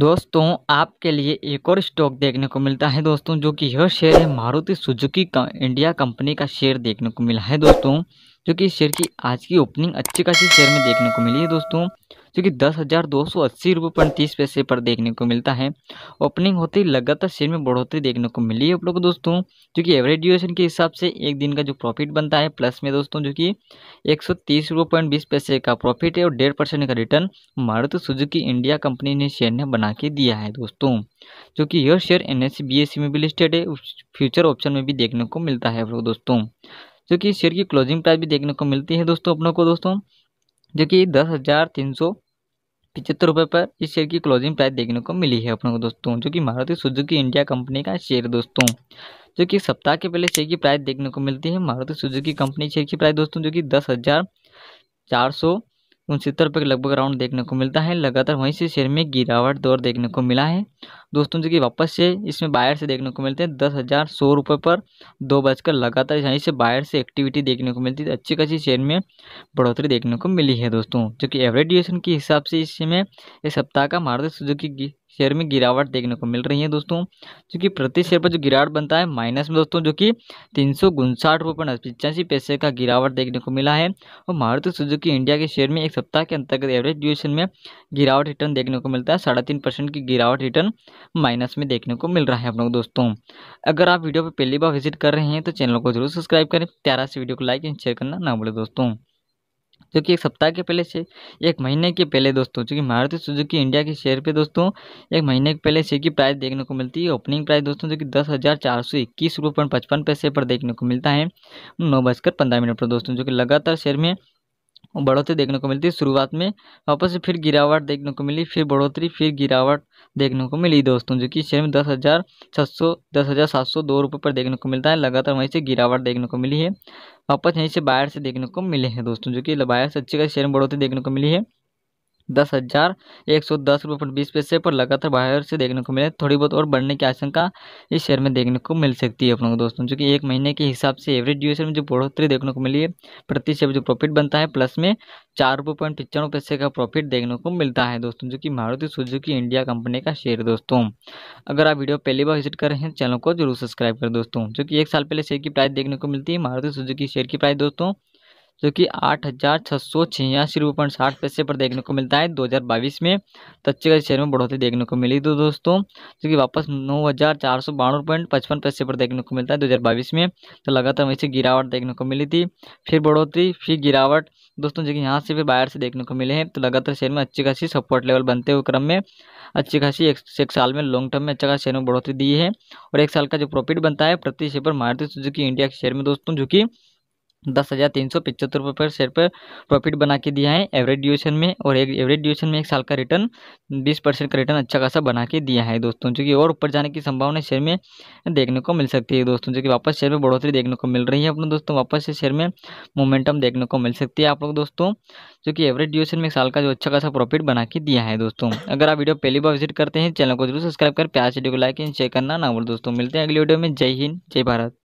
दोस्तों आपके लिए एक और स्टॉक देखने को मिलता है दोस्तों जो कि यह शेयर है मारुति सुजुकी का इंडिया कंपनी का शेयर देखने को मिला है दोस्तों जो कि इस शेयर की आज की ओपनिंग अच्छी खासी शेयर में देखने को मिली है दोस्तों जो कि दस हज़ार दो सौ अस्सी रुपये पॉइंट तीस पैसे पर देखने को मिलता है ओपनिंग होते ही लगातार शेयर में बढ़ोतरी देखने को मिली है आप लोगों को दोस्तों जो कि एवरेज ड्यूरेशन के हिसाब से एक दिन का जो प्रॉफिट बनता है प्लस में दोस्तों जो कि एक सौ तीस रुपये पॉइंट बीस पैसे का प्रॉफिट है और डेढ़ परसेंट का return Maruti Suzuki India company ने शेयर ने बना के दिया है दोस्तों जो कि यह शेयर एन एस में भी लिस्टेड है फ्यूचर ऑप्शन में भी देखने को मिलता है आप लोग दोस्तों जो कि शेयर की क्लोजिंग प्राइस भी देखने को मिलती है दोस्तों अपनों को दोस्तों जो कि दस हज़ार तीन सौ पिचहत्तर रुपये पर इस शेयर की क्लोजिंग प्राइस देखने को मिली है अपनों को दोस्तों जो कि मारुति सुजुकी इंडिया कंपनी का शेयर दोस्तों जो कि सप्ताह के पहले शेयर की प्राइस देखने को मिलती है मारुति सुजुकी कंपनी शेयर की प्राइस दोस्तों जो कि दस हज़ार चार सौ उनसत्तर रुपये के लगभग राउंड देखने को मिलता है लगातार वहीं से शेयर में गिरावट दौर देखने को मिला है दोस्तों जो कि वापस से इसमें बायर से देखने को मिलते हैं दस हज़ार सौ रुपये पर दो बजकर लगातार यहीं से बायर से एक्टिविटी देखने को मिलती है अच्छी खासी शेयर में बढ़ोतरी देखने को मिली है दोस्तों जो कि एवरेज ड्यूरेशन के हिसाब से इस समय इस सप्ताह का मारुति सुजुकी शेयर में गिरावट देखने को मिल रही है दोस्तों क्योंकि प्रति शेयर पर जो गिरावट बनता है माइनस में दोस्तों जो कि तीन सौ उनसाठ रुपये पिचासी पैसे का गिरावट देखने को मिला है और मारुति सुजुकी इंडिया के शेयर में एक सप्ताह के अंतर्गत एवरेज ड्यूरेशन में गिरावट रिटर्न देखने को मिलता है साढ़े तीन परसेंट की गिरावट रिटर्न माइनस में देखने को मिल रहा है आप लोग दोस्तों अगर आप वीडियो पर पहली बार विजिट कर रहे हैं तो चैनल को जरूर सब्सक्राइब करें प्यारा से वीडियो को लाइक एंड शेयर करना ना भूलें दोस्तों जो कि एक सप्ताह के पहले से एक महीने के पहले दोस्तों जो कि मारुति सुजुकी इंडिया के शेयर पे दोस्तों एक महीने के पहले शेयर की प्राइस देखने को मिलती है ओपनिंग प्राइस दोस्तों जो कि दस हज़ार चार सौ इक्कीस रुपये पचपन पैसे पर देखने को मिलता है नौ बजकर पंद्रह मिनट पर दोस्तों जो कि लगातार शेयर में बढ़ोतरी देखने को मिलती शुरुआत में वापस फिर गिरावट देखने को मिली फिर बढ़ोतरी फिर गिरावट देखने को मिली दोस्तों जो कि शेयर में दस हज़ार छः सौ दस हज़ार सात सौ दो रुपये पर देखने को मिलता है लगातार वहीं से गिरावट देखने को मिली है वापस यहीं से बायर से देखने को मिले हैं दोस्तों जो कि बायर से अच्छी खासी शेयर में बढ़ोतरी देखने को मिली है दस हज़ार एक सौ दस रुपये पॉइंट बीस पैसे पर लगातार बाहर से देखने को मिले थोड़ी बहुत और बढ़ने की आशंका इस शेयर में देखने को मिल सकती है अपनों को दोस्तों जो कि एक महीने के हिसाब से एवरेज ड्यूशन में जो बढ़ोतरी देखने को मिली है प्रति शेयर जो प्रॉफिट बनता है प्लस में चार रुपये पॉइंट पचानवे पैसे का प्रॉफिट देखने को मिलता है दोस्तों जो कि मारुति सुजुकी इंडिया कंपनी का शेयर दोस्तों अगर आप वीडियो पहली बार विजिट कर रहे हैं चैनल को जरूर सब्सक्राइब कर दोस्तों जो कि एक साल पहले शेयर की प्राइस देखने को मिलती है मारुति सुजुकी शेयर की प्राइस दोस्तों जो कि आठ हज़ार छः सौ छियासी रुपये पॉइंट साठ पैसे पर देखने को मिलता है 2022 में तच्चे का शेयर में बढ़ोतरी देखने को मिली तो दोस्तों जो कि वापस नौ हज़ार चार सौ बानवे पॉइंट पचपन पैसे पर देखने को मिलता है 2022 में तो लगातार वैसे गिरावट देखने को मिली थी फिर बढ़ोतरी फिर गिरावट दोस्तों जो कि यहाँ से फिर बाहर से देखने को मिले हैं तो लगातार शेयर में अच्छी खासी सपोर्ट लेवल बनते हुए क्रम में अच्छी खासी एक, एक साल में लॉन्ग टर्म में अच्छा खास शेयर में बढ़ोतरी दी है और एक साल का जो प्रॉफिट बनता है प्रति शेयर पर मारती इंडिया के शेयर में दोस्तों जो कि दस हज़ार तीन सौ पचहत्तर रुपये पर शेयर पर प्रॉफिट बना के दिया है एवरेज ड्यूरेशन में और एक एवरेज ड्यूरेशन में एक साल का रिटर्न बीस परसेंट का रिटर्न अच्छा खासा बना के दिया है दोस्तों जो कि और ऊपर जाने की संभावना शेयर में देखने को मिल सकती है दोस्तों जो कि वापस शेयर में बढ़ोतरी देखने को मिल रही है अपने दोस्तों वापस से शेयर में मोमेंटम देखने को मिल सकती है आप लोग दोस्तों जो कि एवरेज ड्यूरेशन में एक साल का जो अच्छा खासा प्रॉफिट बना के दिया है दोस्तों अगर आप वीडियो पहली बार विजिट करते हैं चैनल को जरूर सब्सक्राइब कर प्यार वीडियो को लाइक एंड शेयर करना ना बोल दोस्तों मिलते हैं अगले वीडियो में जय हिंद जय भारत